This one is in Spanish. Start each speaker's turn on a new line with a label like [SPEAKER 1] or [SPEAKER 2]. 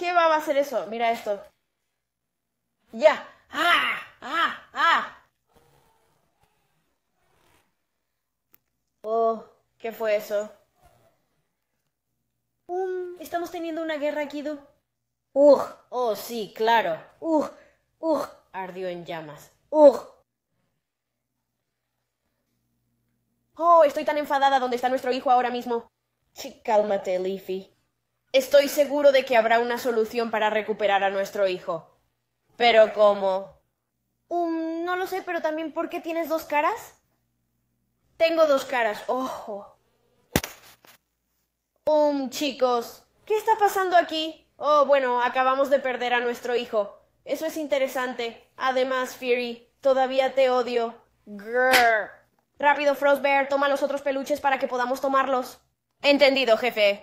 [SPEAKER 1] ¿Qué va a hacer eso? Mira esto. Ya. ¡Ah! ¡Ah! ¡Ah!
[SPEAKER 2] Oh, ¿qué fue eso? Um, estamos teniendo una guerra, Kido.
[SPEAKER 3] Ugh, oh sí, claro. Ugh, ugh, ardió en llamas.
[SPEAKER 2] Ugh.
[SPEAKER 1] Oh, estoy tan enfadada donde está nuestro hijo ahora mismo. Sí, cálmate, Leafy. Estoy seguro de que habrá una solución para recuperar a nuestro hijo. Pero ¿cómo? Um, no lo sé, pero también ¿por qué tienes dos caras? Tengo dos caras, ojo. Um, chicos, ¿qué está pasando aquí? Oh, bueno, acabamos de perder a nuestro hijo. Eso es interesante. Además, Fury, todavía te odio. Grrr.
[SPEAKER 2] Rápido, Frostbear, toma los otros peluches para que podamos tomarlos. Entendido, jefe.